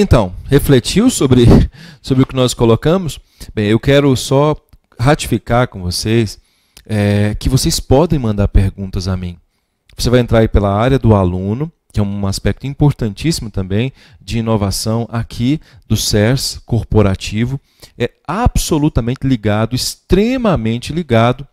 Então, refletiu sobre, sobre o que nós colocamos? Bem, eu quero só ratificar com vocês é, que vocês podem mandar perguntas a mim. Você vai entrar aí pela área do aluno, que é um aspecto importantíssimo também de inovação aqui do SERS corporativo. É absolutamente ligado, extremamente ligado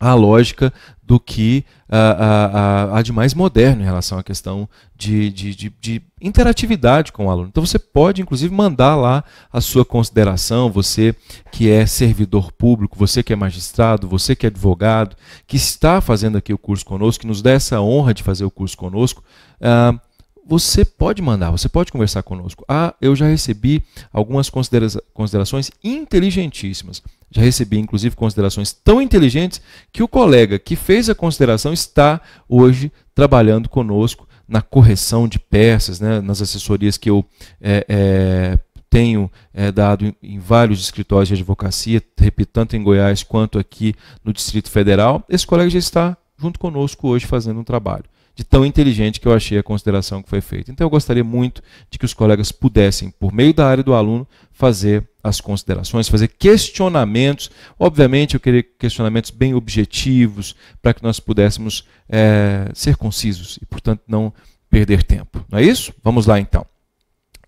a lógica do que a, a, a, de mais moderno em relação à questão de, de, de, de, interatividade com o aluno. Então você pode, inclusive, mandar lá a sua consideração, você que é servidor público, você que é magistrado, você que é advogado, que está fazendo aqui o curso conosco, que nos dá essa honra de fazer o curso conosco. Uh, você pode mandar, você pode conversar conosco. Ah, eu já recebi algumas considera considerações inteligentíssimas. Já recebi, inclusive, considerações tão inteligentes que o colega que fez a consideração está hoje trabalhando conosco na correção de peças, né, nas assessorias que eu é, é, tenho é, dado em, vários escritórios de advocacia, repito, tanto em Goiás quanto aqui no Distrito Federal. Esse colega já está junto conosco hoje fazendo um trabalho. De tão inteligente que eu achei a consideração que foi feita. Então, eu gostaria muito de que os colegas pudessem, por meio da área do aluno, fazer as considerações, fazer questionamentos. Obviamente, eu queria questionamentos bem objetivos para que nós pudéssemos é, ser concisos e, portanto, não perder tempo. Não é isso? Vamos lá então.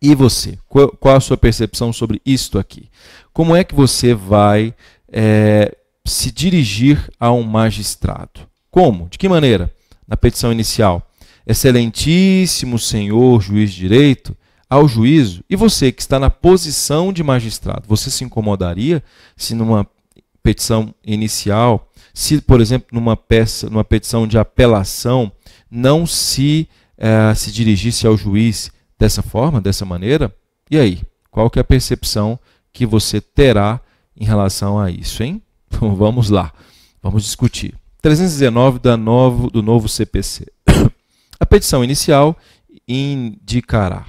E você? Qual, a sua percepção sobre isto aqui? Como é que você vai é, se dirigir a um magistrado? Como? De que maneira? Na petição inicial. Excelentíssimo senhor juiz de direito, ao juízo, e você que está na posição de magistrado, você se incomodaria se numa petição inicial, se, por exemplo, numa, peça, numa petição de apelação, não se, eh, se dirigisse ao juiz dessa forma, dessa maneira? E aí, qual que é a percepção que você terá em relação a isso, hein? Então, vamos lá, vamos discutir. 319 da novo, do novo CPC. A petição inicial indicará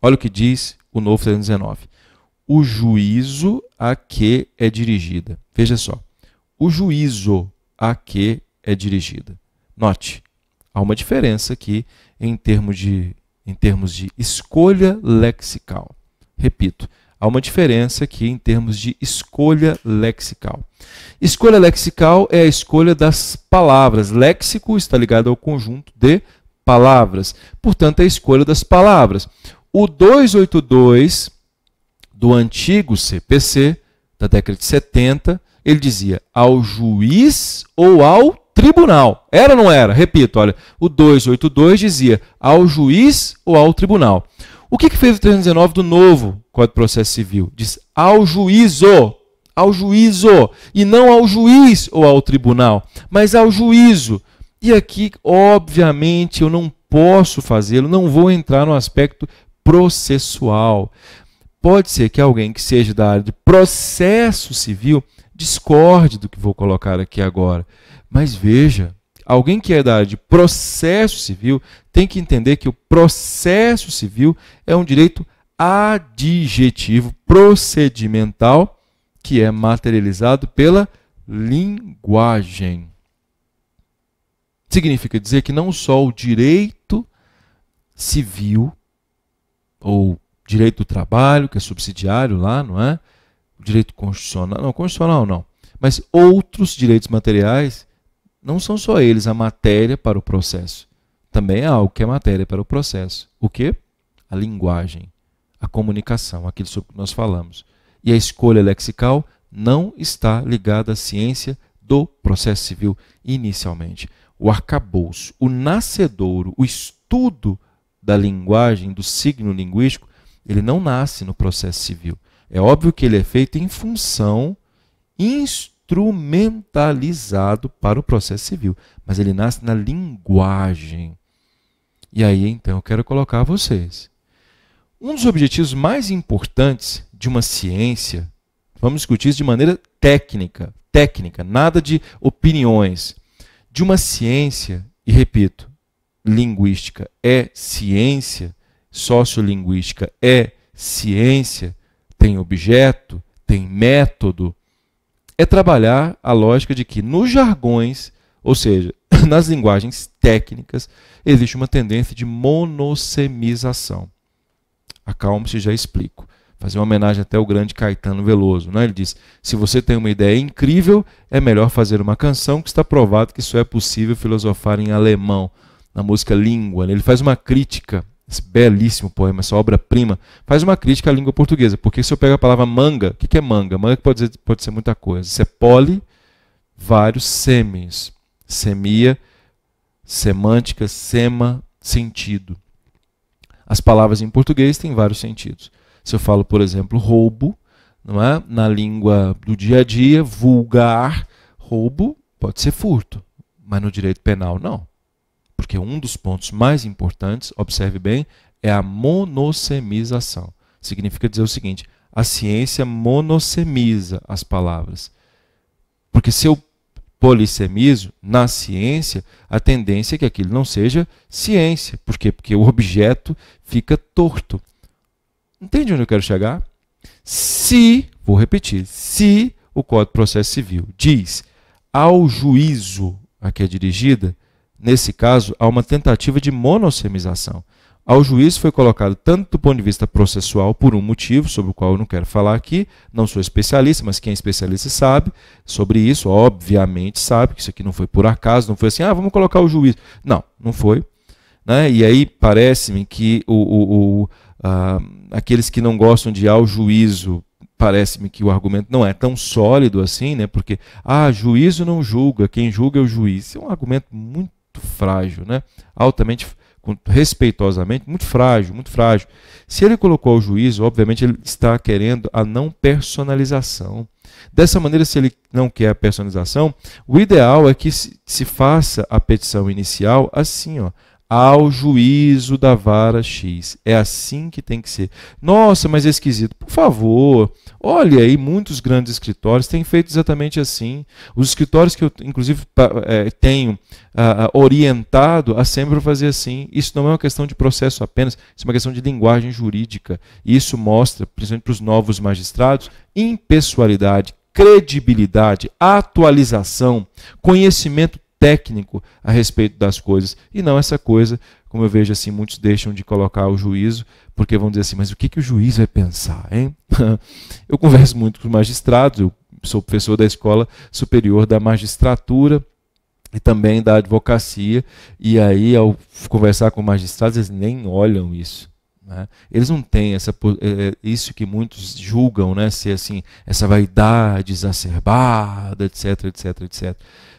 Olha o que diz o novo 319. O juízo a que é dirigida. Veja só. O juízo a que é dirigida. Note, há uma diferença aqui em termos de, em termos de escolha lexical. Repito, há uma diferença aqui em termos de escolha lexical. Escolha lexical é a escolha das palavras. Léxico está ligado ao conjunto de palavras. Portanto, é a escolha das palavras. O 282 do antigo CPC, da década de 70, ele dizia ao juiz ou ao tribunal. Era ou não era? Repito, olha, o 282 dizia ao juiz ou ao tribunal. O que, que fez o 319 do novo Código de Processo Civil? Diz ao juízo, ao juízo, e não ao juiz ou ao tribunal, mas ao juízo. E aqui, obviamente, eu não posso fazê-lo, não vou entrar no aspecto processual. Pode ser que alguém que seja da área de processo civil discorde do que vou colocar aqui agora. Mas veja, alguém que é da área de processo civil tem que entender que o processo civil é um direito adjetivo procedimental que é materializado pela linguagem. Significa dizer que não só o direito civil ou direito do trabalho, que é subsidiário lá, não é? O direito constitucional, não, constitucional não. Mas outros direitos materiais não são só eles a matéria para o processo. Também é algo que é matéria para o processo. O que? A linguagem, a comunicação, aquilo sobre o que nós falamos. E a escolha lexical não está ligada à ciência do processo civil inicialmente. O arcabouço, o nascedouro, o estudo da linguagem, do signo linguístico, ele não nasce no processo civil. É óbvio que ele é feito em função instrumentalizado para o processo civil, mas ele nasce na linguagem. E aí, então, eu quero colocar a vocês. Um dos objetivos mais importantes de uma ciência, vamos discutir isso de maneira técnica, técnica, nada de opiniões, de uma ciência, e repito, linguística é ciência, sociolinguística é ciência, tem objeto, tem método, é trabalhar a lógica de que nos jargões, ou seja, nas linguagens técnicas, existe uma tendência de monossemização. Acalme-se, já explico. Fazer uma homenagem até ao grande Caetano Veloso. Né? Ele diz: se você tem uma ideia incrível, é melhor fazer uma canção que está provado que só é possível filosofar em alemão na música Língua. Né? Ele faz uma crítica, esse belíssimo poema, essa obra-prima, faz uma crítica à língua portuguesa. Porque se eu pego a palavra manga, o que, que é manga? Manga pode, pode ser muita coisa. Isso é poli, vários sêmenes, Semia, semântica, sema, sentido. As palavras em português têm vários sentidos. Se eu falo, por exemplo, roubo, não é? na língua do dia a dia, vulgar, roubo pode ser furto, mas no direito penal não porque um dos pontos mais importantes, observe bem, é a monossemização. Significa dizer o seguinte: a ciência monossemiza as palavras. Porque se eu polissemizo na ciência, a tendência é que aquilo não seja ciência. Por quê? Porque o objeto fica torto. Entende onde eu quero chegar? Se, vou repetir, se o Código de Processo Civil diz ao juízo a que é dirigida, Nesse caso, há uma tentativa de monossemização. Ao juiz foi colocado tanto do ponto de vista processual, por um motivo, sobre o qual eu não quero falar aqui, não sou especialista, mas quem é especialista sabe sobre isso, obviamente sabe que isso aqui não foi por acaso, não foi assim, ah, vamos colocar o juiz. Não, não foi. Né? E aí parece-me que o, o, o aqueles que não gostam de ao juízo parece-me que o argumento não é tão sólido assim, né? Porque ah, juízo não julga, quem julga é o juiz. Isso é um argumento muito muito frágil, né? altamente, respeitosamente, muito frágil, muito frágil. Se ele colocou ao juízo, obviamente ele está querendo a não personalização. Dessa maneira, se ele não quer a personalização, o ideal é que se faça a petição inicial assim, ó, ao juízo da vara X. É assim que tem que ser. Nossa, mas é esquisito. Por favor, olha aí, muitos grandes escritórios têm feito exatamente assim. Os escritórios que eu, inclusive, é, tenho ah, ah, orientado a sempre fazer assim. Isso não é uma questão de processo apenas, isso é uma questão de linguagem jurídica. E isso mostra, principalmente para os novos magistrados, impessoalidade, credibilidade, atualização, conhecimento técnico a respeito das coisas. E não essa coisa, como eu vejo assim, muitos deixam de colocar o juízo, porque vão dizer assim, mas o que, que o juiz vai pensar, hein? eu converso muito com magistrados, eu sou professor da Escola Superior da Magistratura, e também da advocacia. E aí, ao conversar com magistrados, eles nem olham isso. Né? Eles não têm essa, é, é, isso que muitos julgam né? ser assim, essa vaidade exacerbada, etc, etc, etc.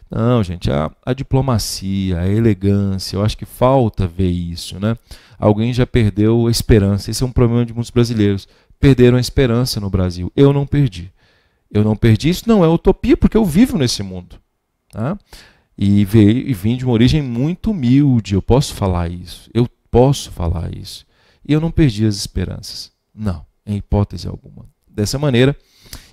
Não, gente, a, a, diplomacia, a elegância, eu acho que falta ver isso, né? Alguém já perdeu a esperança. Esse é um problema de muitos brasileiros. Perderam a esperança no Brasil. Eu não perdi. Eu não perdi. Isso não é utopia, porque eu vivo nesse mundo. Tá? E, veio, e vim de uma origem muito humilde. Eu posso falar isso. Eu posso falar isso. E eu não perdi as esperanças. Não, em hipótese alguma. Dessa maneira.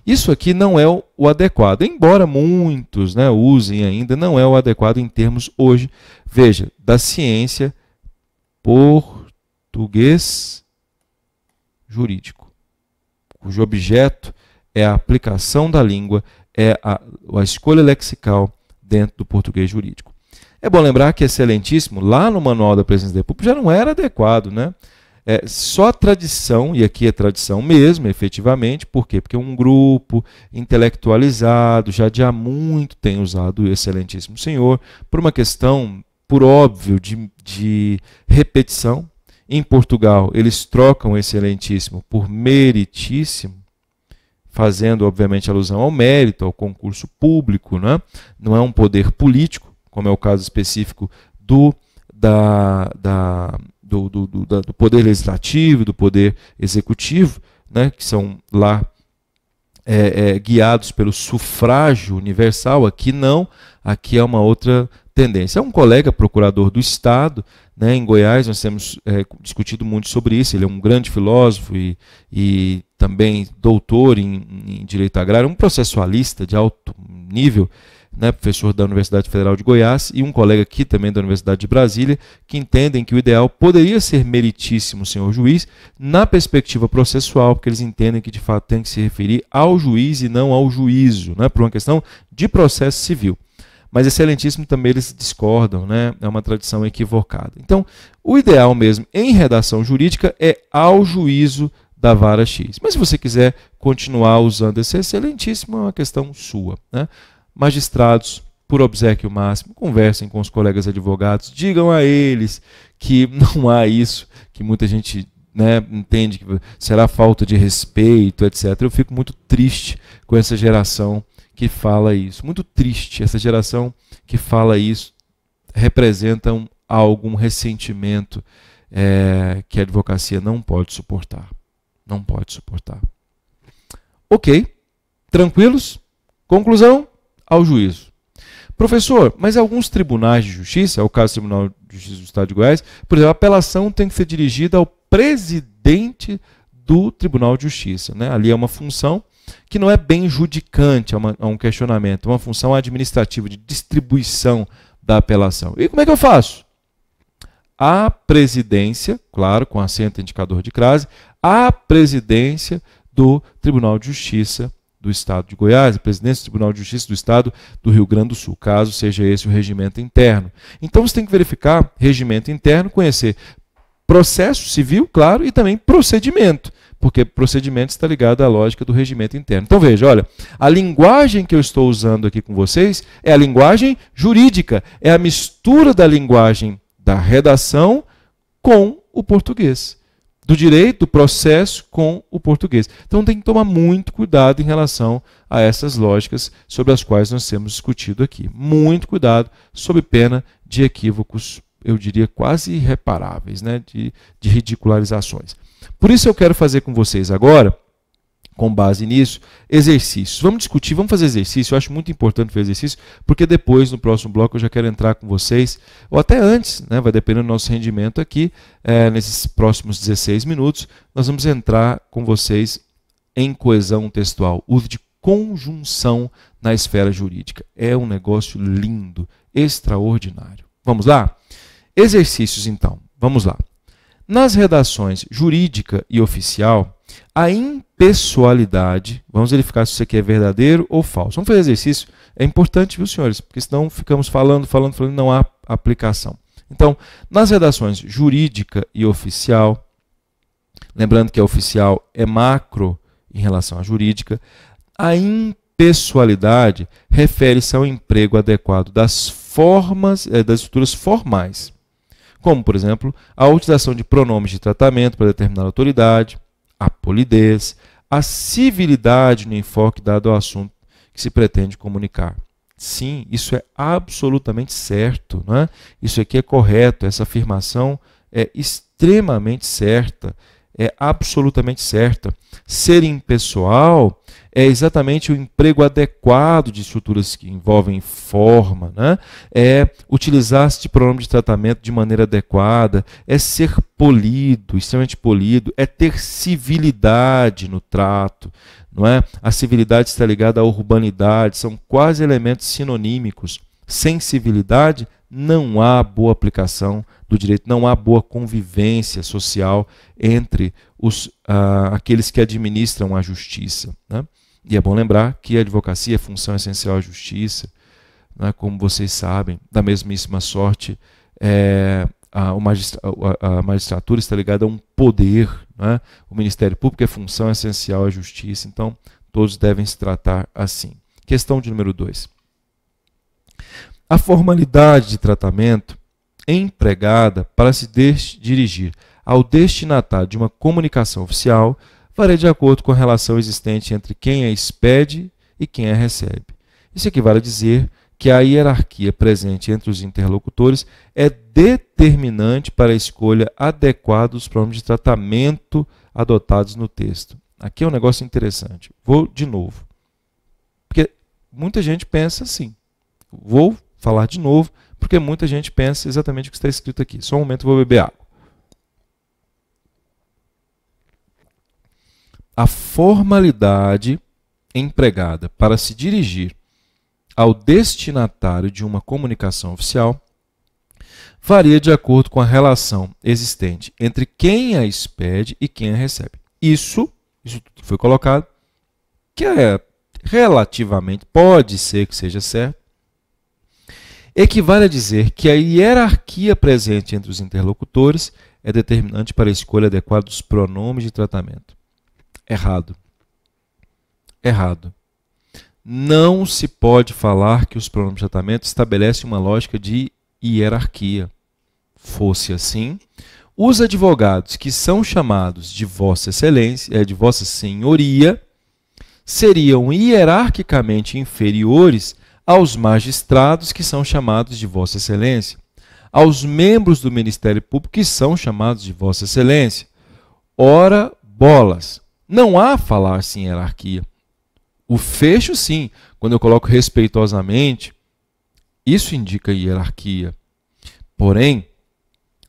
Isso aqui não é o adequado, embora muitos né, usem ainda, não é o adequado em termos hoje, veja, da ciência português jurídico, cujo objeto é a aplicação da língua, é a, a escolha lexical dentro do português jurídico. É bom lembrar que Excelentíssimo, lá no Manual da Presidência da República, já não era adequado, né? É, só a tradição, e aqui é tradição mesmo, efetivamente, por quê? Porque um grupo intelectualizado já de há muito tem usado o Excelentíssimo Senhor, por uma questão, por óbvio, de, de repetição. Em Portugal, eles trocam Excelentíssimo por Meritíssimo, fazendo, obviamente, alusão ao mérito, ao concurso público, né? não é um poder político, como é o caso específico do da, da do, do, do, do poder legislativo, do poder executivo, né, que são lá é, é, guiados pelo sufrágio universal, aqui não, aqui é uma outra tendência. É um colega procurador do Estado, né, em Goiás, nós temos é, discutido muito sobre isso. Ele é um grande filósofo e, e também doutor em, em direito agrário, um processualista de alto nível né, professor da Universidade Federal de Goiás, e um colega aqui também da Universidade de Brasília, que entendem que o ideal poderia ser meritíssimo, senhor juiz, na perspectiva processual, porque eles entendem que de fato tem que se referir ao juiz e não ao juízo, né, por uma questão de processo civil. Mas excelentíssimo também eles discordam, né? É uma tradição equivocada. Então, o ideal mesmo em redação jurídica é ao juízo da vara X. Mas se você quiser continuar usando esse excelentíssimo, é uma questão sua. Né? magistrados, por obsequio máximo, conversem com os colegas advogados, digam a eles que não há isso, que muita gente né, entende que será falta de respeito, etc. Eu fico muito triste com essa geração que fala isso. Muito triste. Essa geração que fala isso representa um, algum ressentimento é, que a advocacia não pode suportar. Não pode suportar. Ok. Tranquilos? Conclusão? ao juízo. Professor, mas alguns tribunais de justiça, é o caso do Tribunal de Justiça do Estado de Goiás, por exemplo, a apelação tem que ser dirigida ao presidente do Tribunal de Justiça. Né? Ali é uma função que não é bem judicante a, é uma, a é um questionamento, é uma função administrativa de distribuição da apelação. E como é que eu faço? A presidência, claro, com assento indicador de crase, a presidência do Tribunal de Justiça do Estado de Goiás, a presidência do Tribunal de Justiça do Estado do Rio Grande do Sul, caso seja esse o regimento interno. Então você tem que verificar regimento interno, conhecer processo civil, claro, e também procedimento, porque procedimento está ligado à lógica do regimento interno. Então veja, olha, a linguagem que eu estou usando aqui com vocês é a linguagem jurídica, é a mistura da linguagem da redação com o português do direito do processo com o português. Então tem que tomar muito cuidado em relação a essas lógicas sobre as quais nós temos discutido aqui. Muito cuidado, sob pena de equívocos, eu diria quase irreparáveis, né? de, de ridicularizações. Por isso eu quero fazer com vocês agora com base nisso, exercícios. Vamos discutir, vamos fazer exercício. Eu acho muito importante fazer exercício, porque depois, no próximo bloco, eu já quero entrar com vocês, ou até antes, né, vai depender do nosso rendimento aqui, é, nesses próximos 16 minutos, nós vamos entrar com vocês em coesão textual, uso de conjunção na esfera jurídica. É um negócio lindo, extraordinário. Vamos lá? Exercícios, então. Vamos lá. Nas redações jurídica e oficial, a impessoalidade, vamos verificar se isso aqui é verdadeiro ou falso. Vamos fazer exercício, é importante, viu, senhores? Porque senão ficamos falando, falando, falando, não há aplicação. Então, nas redações jurídica e oficial, lembrando que a oficial é macro em relação à jurídica, a impessoalidade refere-se ao emprego adequado das formas, eh, das estruturas formais, como, por exemplo, a utilização de pronomes de tratamento para determinada autoridade, a polidez, a civilidade no enfoque dado ao assunto que se pretende comunicar. Sim, isso é absolutamente certo, é? isso aqui é correto, essa afirmação é extremamente certa é absolutamente certa. Ser impessoal é exatamente o emprego adequado de estruturas que envolvem forma, né? é utilizar este pronome de tratamento de maneira adequada, é ser polido, extremamente polido, é ter civilidade no trato, não é? A civilidade está ligada à urbanidade, são quase elementos sinonímicos. Sem civilidade não há boa aplicação do direito, não há boa convivência social entre os, ah, aqueles que administram a justiça. Né? E é bom lembrar que a advocacia é função essencial à justiça, né? como vocês sabem, da mesmíssima sorte, é, a, a, a, magistratura está ligada a um poder, né? o Ministério Público é função essencial à justiça, então todos devem se tratar assim. Questão de número 2. A formalidade de tratamento empregada para se dirigir ao destinatário de uma comunicação oficial varia de acordo com a relação existente entre quem a expede e quem a recebe. Isso equivale a dizer que a hierarquia presente entre os interlocutores é determinante para a escolha adequada dos pronomes de tratamento adotados no texto. Aqui é um negócio interessante. Vou de novo. Porque muita gente pensa assim. Vou falar de novo porque muita gente pensa exatamente o que está escrito aqui. Só um momento, vou beber água. A formalidade empregada para se dirigir ao destinatário de uma comunicação oficial varia de acordo com a relação existente entre quem a expede e quem a recebe. Isso, isso tudo que foi colocado, que é relativamente, pode ser que seja certo, equivale a dizer que a hierarquia presente entre os interlocutores é determinante para a escolha adequada dos pronomes de tratamento. Errado. Errado. Não se pode falar que os pronomes de tratamento estabelecem uma lógica de hierarquia. Fosse assim, os advogados que são chamados de Vossa Excelência, eh, de Vossa Senhoria, seriam hierarquicamente inferiores aos magistrados que são chamados de Vossa Excelência, aos membros do Ministério Público que são chamados de Vossa Excelência. Ora, bolas! Não há falar sem hierarquia. O fecho, sim, quando eu coloco respeitosamente, isso indica hierarquia. Porém,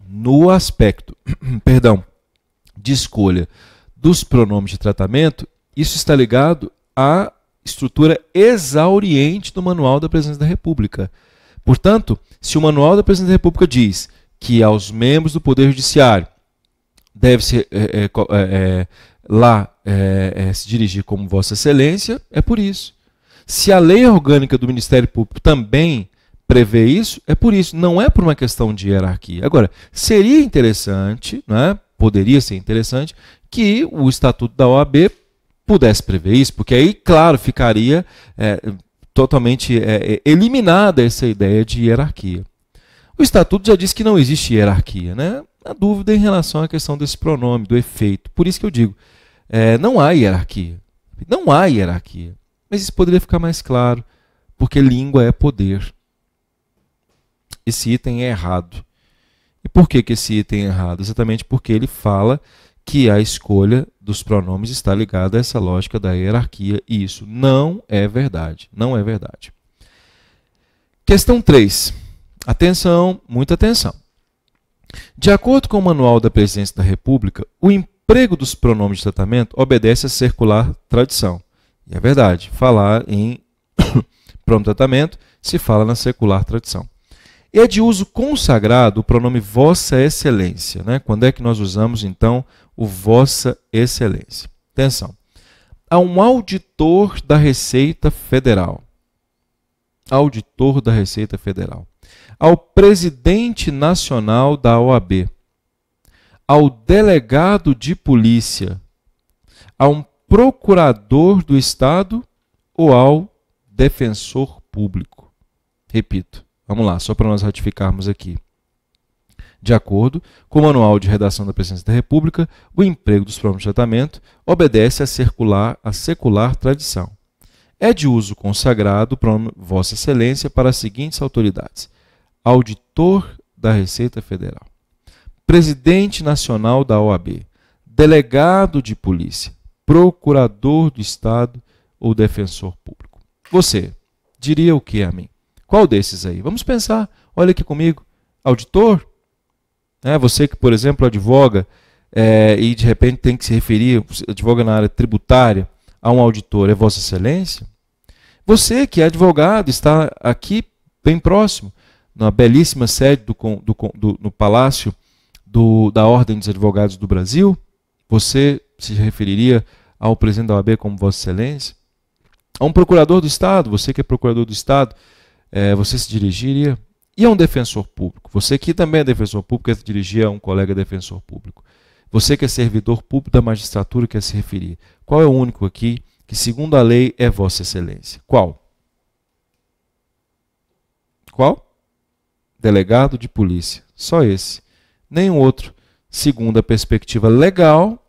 no aspecto, perdão, de escolha dos pronomes de tratamento, isso está ligado a estrutura exauriente do Manual da Presidência da República. Portanto, se o Manual da Presidência da República diz que aos membros do Poder Judiciário deve-se é, é, é, lá eh, eh, se dirigir como Vossa Excelência, é por isso. Se a lei orgânica do Ministério Público também prevê isso, é por isso, não é por uma questão de hierarquia. Agora, seria interessante, né, poderia ser interessante, que o Estatuto da OAB pudesse prever isso, porque aí, claro, ficaria é, totalmente é, é, eliminada essa ideia de hierarquia. O estatuto já diz que não existe hierarquia, né? A dúvida em relação à questão desse pronome, do efeito. Por isso que eu digo, é, não há hierarquia. Não há hierarquia. Mas isso poderia ficar mais claro, porque língua é poder. Esse item é errado. E por que, que esse item é errado? Exatamente porque ele fala que a escolha dos pronomes está ligada a essa lógica da hierarquia, e isso não é verdade. Não é verdade. Questão 3. Atenção, muita atenção. De acordo com o Manual da Presidência da República, o emprego dos pronomes de tratamento obedece à circular tradição. E é verdade, falar em pronome de tratamento se fala na circular tradição. É de uso consagrado o pronome Vossa Excelência. Né? Quando é que nós usamos, então, o Vossa Excelência? Atenção. Há um auditor da Receita Federal. Auditor da Receita Federal. Ao presidente nacional da OAB. Ao delegado de polícia. A um procurador do Estado ou ao defensor público. Repito Vamos lá, só para nós ratificarmos aqui. De acordo com o Manual de Redação da Presidência da República, o emprego dos pronome de tratamento obedece à circular, à secular tradição. É de uso consagrado o pronome Vossa Excelência para as seguintes autoridades: Auditor da Receita Federal, Presidente Nacional da OAB, Delegado de Polícia, Procurador do Estado ou Defensor Público. Você diria o que a mim? Qual desses aí? Vamos pensar. Olha aqui comigo. Auditor? Né? Você que, por exemplo, advoga é, e de repente tem que se referir, advoga na área tributária, a um auditor, é Vossa Excelência? Você que é advogado, está aqui bem próximo, na belíssima sede do, do, do no Palácio do, da Ordem dos Advogados do Brasil, você se referiria ao presidente da OAB como Vossa Excelência? A um procurador do Estado, você que é procurador do Estado, é, você se dirigiria e a um defensor público. Você que também é defensor público, quer se dirigir a um colega defensor público. Você que é servidor público da magistratura quer se referir. Qual é o único aqui que, segundo a lei, é Vossa Excelência? Qual? Qual? Delegado de polícia. Só esse. Nenhum outro, segundo a perspectiva legal,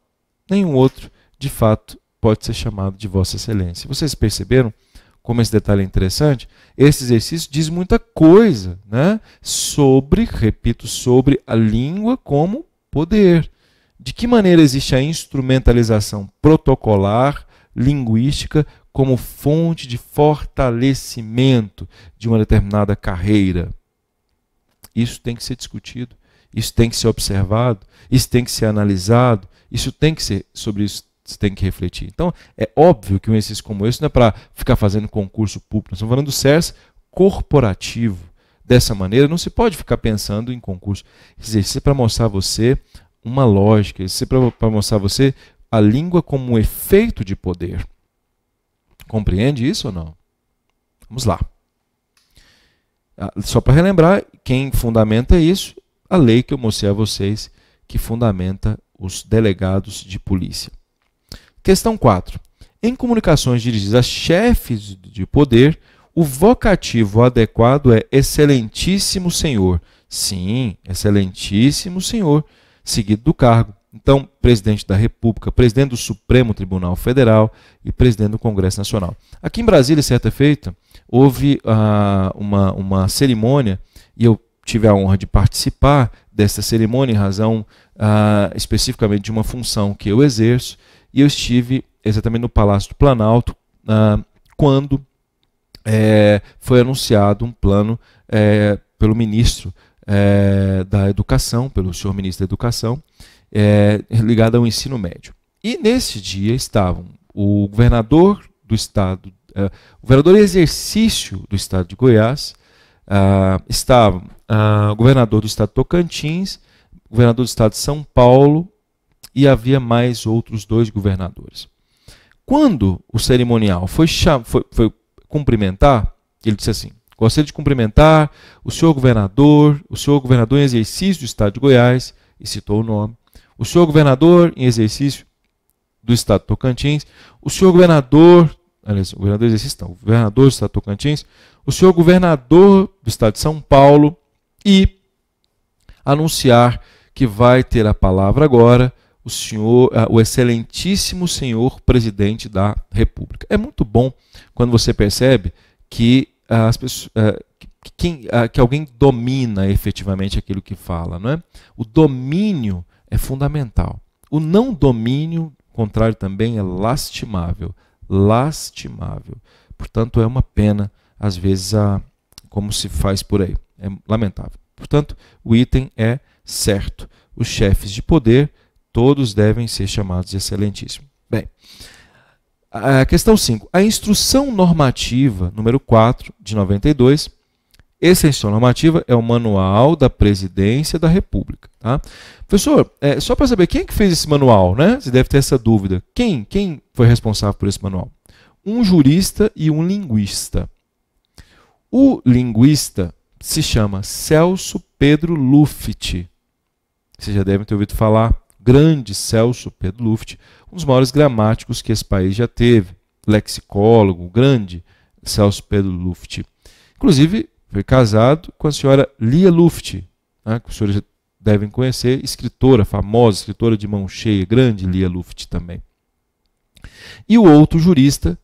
nenhum outro, de fato, pode ser chamado de Vossa Excelência. Vocês perceberam? como esse detalhe é interessante, esse exercício diz muita coisa né, sobre, repito, sobre a língua como poder. De que maneira existe a instrumentalização protocolar, linguística, como fonte de fortalecimento de uma determinada carreira? Isso tem que ser discutido, isso tem que ser observado, isso tem que ser analisado, isso tem que ser sobre isso você tem que refletir. Então, é óbvio que um exercício como esse não é para ficar fazendo concurso público. Nós estamos falando do SERS corporativo. Dessa maneira, não se pode ficar pensando em concurso. Exercício é para mostrar a você uma lógica, exercício é para mostrar a você a língua como um efeito de poder. Compreende isso ou não? Vamos lá. Ah, só para relembrar, quem fundamenta isso? A lei que eu mostrei a vocês, que fundamenta os delegados de polícia. Questão 4. Em comunicações dirigidas a chefes de poder, o vocativo adequado é Excelentíssimo Senhor. Sim, Excelentíssimo Senhor, seguido do cargo. Então, presidente da República, presidente do Supremo Tribunal Federal e presidente do Congresso Nacional. Aqui em Brasília, certa feita, houve ah, uma, uma cerimônia e eu tive a honra de participar dessa cerimônia em razão ah, especificamente de uma função que eu exerço e eu estive exatamente no Palácio do Planalto ah, quando é, foi anunciado um plano é, pelo ministro é, da Educação, pelo senhor ministro da Educação, é, ligado ao ensino médio. E nesse dia estavam o governador do estado, é, o governador em exercício do estado de Goiás, ah, ah, o governador do estado de Tocantins, governador do estado de São Paulo, e havia mais outros dois governadores. Quando o cerimonial foi, foi, foi cumprimentar, ele disse assim: Gostaria de cumprimentar o senhor governador, o senhor governador em exercício do estado de Goiás, e citou o nome, o senhor governador em exercício do estado de Tocantins, o senhor governador, aliás, o governador em exercício, não, o governador do estado de Tocantins, o senhor governador do estado de São Paulo e anunciar que vai ter a palavra agora o senhor, ah, o excelentíssimo senhor presidente da República. É muito bom quando você percebe que as pessoas, ah, que, ah, que alguém domina efetivamente aquilo que fala, não é? O domínio é fundamental. O não domínio, contrário também, é lastimável, lastimável. Portanto, é uma pena às vezes a como se faz por aí. É lamentável. Portanto, o item é certo. Os chefes de poder Todos devem ser chamados de Excelentíssimo. Bem, a questão 5. A instrução normativa número 4 de 92. Essa instrução normativa é o manual da Presidência da República. Tá? Professor, é, só para saber quem é que fez esse manual, né? Você deve ter essa dúvida. Quem, quem foi responsável por esse manual? Um jurista e um linguista. O linguista se chama Celso Pedro Luft. Vocês já devem ter ouvido falar grande Celso Pedro Luft, um dos maiores gramáticos que esse país já teve, lexicólogo, grande Celso Pedro Luft. Inclusive, foi casado com a senhora Lia Luft, né, que os senhores devem conhecer, escritora, famosa escritora de mão cheia, grande Lia Luft também. E o outro jurista,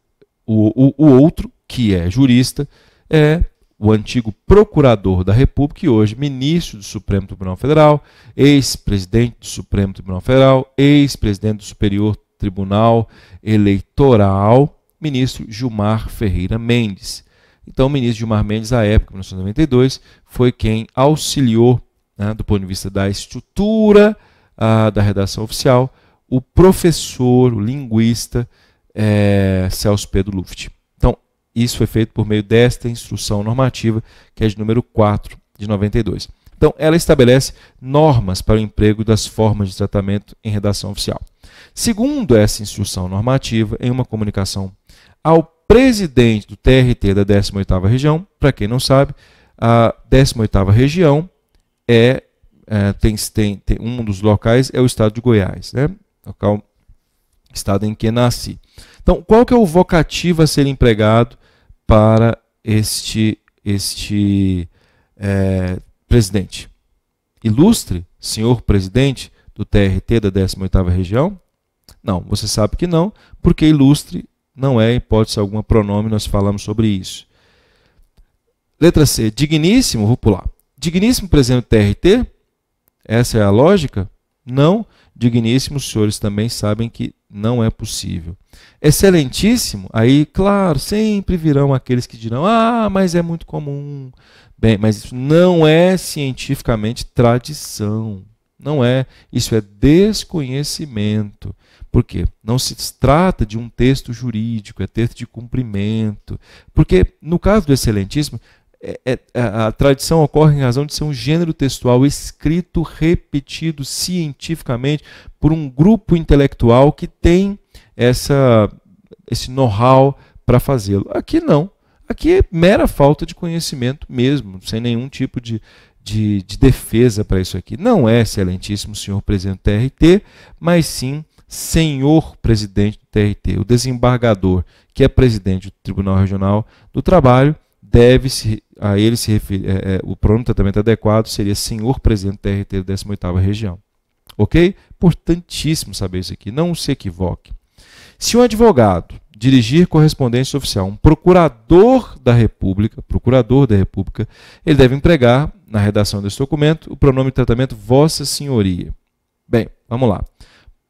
o, o, o outro que é jurista, é o antigo procurador da República e hoje ministro do Supremo Tribunal Federal, ex-presidente do Supremo Tribunal Federal, ex-presidente do Superior Tribunal Eleitoral, ministro Gilmar Ferreira Mendes. Então, o ministro Gilmar Mendes, à época, em 1992, foi quem auxiliou, né, do ponto de vista da estrutura a, ah, da redação oficial, o professor, o linguista é, Celso Pedro Luft. Isso foi feito por meio desta instrução normativa, que é de número 4 de 92. Então, ela estabelece normas para o emprego das formas de tratamento em redação oficial. Segundo essa instrução normativa, em uma comunicação ao presidente do TRT da 18ª região, para quem não sabe, a 18ª região é, é tem, tem, tem, um dos locais é o estado de Goiás, né? Local estado em que nasci. Então, qual que é o vocativo a ser empregado para este, este é, presidente. Ilustre, senhor presidente do TRT da 18ª região? Não, você sabe que não, porque ilustre não é hipótese alguma pronome, nós falamos sobre isso. Letra C, digníssimo, vou pular. Digníssimo presidente do TRT? Essa é a lógica? Não, digníssimos senhores também sabem que não é possível. Excelentíssimo, aí, claro, sempre virão aqueles que dirão: ah, mas é muito comum. Bem, mas isso não é cientificamente tradição. Não é. Isso é desconhecimento. Por quê? Não se trata de um texto jurídico, é texto de cumprimento. Porque, no caso do Excelentíssimo, é, é a, tradição ocorre em razão de ser um gênero textual escrito, repetido cientificamente por um grupo intelectual que tem essa, esse know-how para fazê-lo. Aqui não. Aqui é mera falta de conhecimento mesmo, sem nenhum tipo de, de, de defesa para isso aqui. Não é, excelentíssimo senhor presidente do TRT, mas sim senhor presidente do TRT. O desembargador, que é presidente do Tribunal Regional do Trabalho, deve se a ele se refere, é, é, o pronome tratamento adequado seria senhor presidente do RT da 18 região. Ok? Importantíssimo saber isso aqui, não se equivoque. Se um advogado dirigir correspondência oficial, um procurador da República, procurador da República, ele deve empregar na redação desse documento o pronome de tratamento vossa senhoria. Bem, vamos lá.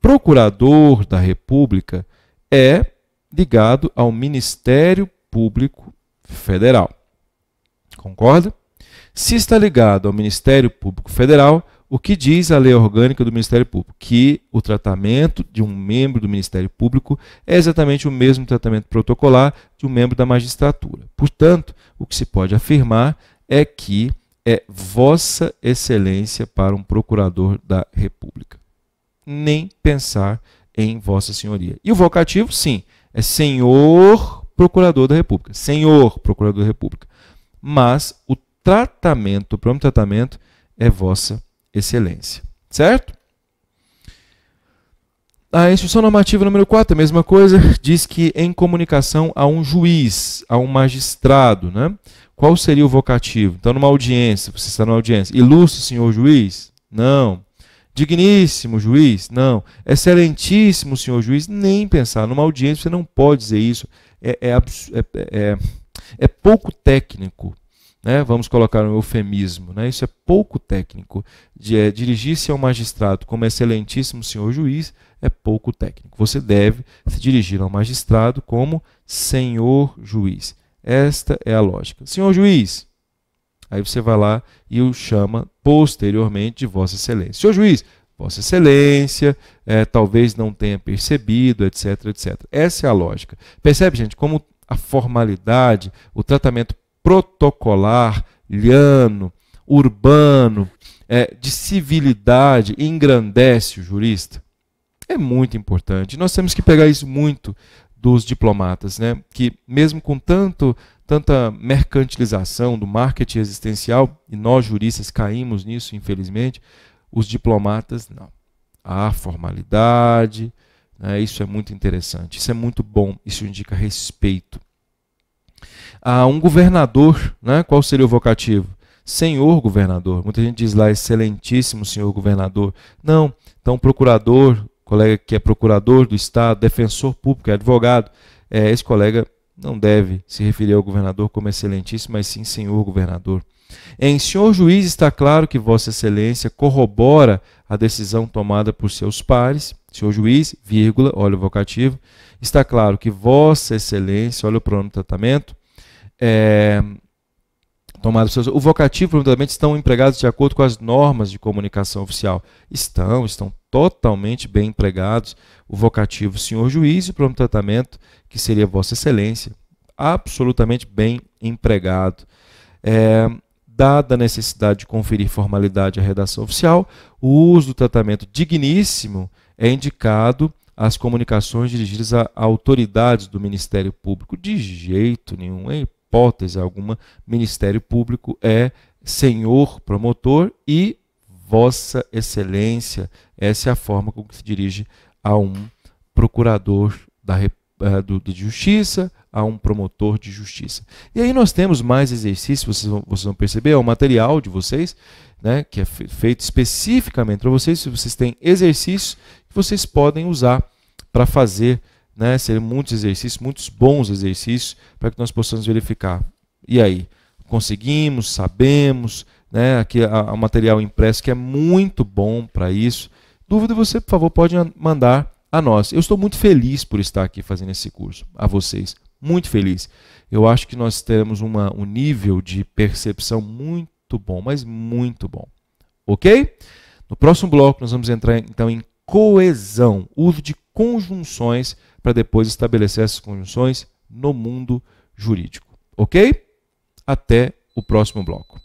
Procurador da República é ligado ao Ministério Público Federal. Concorda? Se está ligado ao Ministério Público Federal, o que diz a lei orgânica do Ministério Público? Que o tratamento de um membro do Ministério Público é exatamente o mesmo tratamento protocolar de um membro da magistratura. Portanto, o que se pode afirmar é que é Vossa Excelência para um procurador da República. Nem pensar em Vossa Senhoria. E o vocativo, sim, é Senhor Procurador da República. Senhor Procurador da República mas o tratamento, o próprio tratamento é vossa excelência, certo? A instrução normativa número 4, a mesma coisa, diz que em comunicação a um juiz, a um magistrado, né? Qual seria o vocativo? Então, numa audiência, você está numa audiência, ilustre senhor juiz? Não. Digníssimo juiz? Não. Excelentíssimo senhor juiz? Nem pensar. Numa audiência você não pode dizer isso. É, é, é, é, é é pouco técnico. Né? Vamos colocar um eufemismo, né? isso é pouco técnico. é, dirigir-se ao magistrado como excelentíssimo senhor juiz é pouco técnico. Você deve se dirigir ao magistrado como senhor juiz. Esta é a lógica. Senhor juiz, aí você vai lá e o chama posteriormente de Vossa Excelência. Senhor juiz, Vossa Excelência, é, talvez não tenha percebido, etc, etc. Essa é a lógica. Percebe, gente, como a formalidade, o tratamento protocolar, liano, urbano, é, de civilidade, engrandece o jurista. É muito importante. Nós temos que pegar isso muito dos diplomatas, né? que mesmo com tanto tanta mercantilização do marketing existencial, e nós juristas caímos nisso, infelizmente, os diplomatas não. A formalidade, é, isso é muito interessante, isso é muito bom, isso indica respeito. Ah, um governador, né? qual seria o vocativo? Senhor governador. Muita gente diz lá, excelentíssimo senhor governador. Não, então procurador, colega que é procurador do Estado, defensor público, é advogado, é, esse colega não deve se referir ao governador como excelentíssimo, mas sim senhor governador. Em senhor juiz está claro que vossa excelência corrobora a decisão tomada por seus pares Senhor juiz, vírgula, olha o vocativo. Está claro que Vossa Excelência, olha o pronome de tratamento, é, tomado o vocativo e o tratamento estão empregados de acordo com as normas de comunicação oficial. Estão, estão totalmente bem empregados. O vocativo senhor juiz e o pronome de tratamento, que seria Vossa Excelência, absolutamente bem empregado. É, dada a necessidade de conferir formalidade à redação oficial, o uso do tratamento digníssimo é indicado as comunicações dirigidas a autoridades do Ministério Público. De jeito nenhum, em hipótese alguma, Ministério Público é senhor promotor e Vossa Excelência. Essa é a forma com que se dirige a um procurador da, eh, do, de justiça, a um promotor de justiça. E aí nós temos mais exercícios, vocês vão, vocês vão perceber, é o um material de vocês, né, que é feito especificamente para vocês, se vocês têm exercícios vocês podem usar para fazer, né, ser muitos exercícios, muitos bons exercícios para que nós possamos verificar. E aí, conseguimos, sabemos, né? Aqui há material impresso que é muito bom para isso. Dúvida você, por favor, pode mandar a nós. Eu estou muito feliz por estar aqui fazendo esse curso, a vocês, muito feliz. Eu acho que nós teremos uma, um nível de percepção muito bom, mas muito bom. Ok? No próximo bloco, nós vamos entrar então em coesão, uso de conjunções para depois estabelecer essas conjunções no mundo jurídico. Ok? Até o próximo bloco.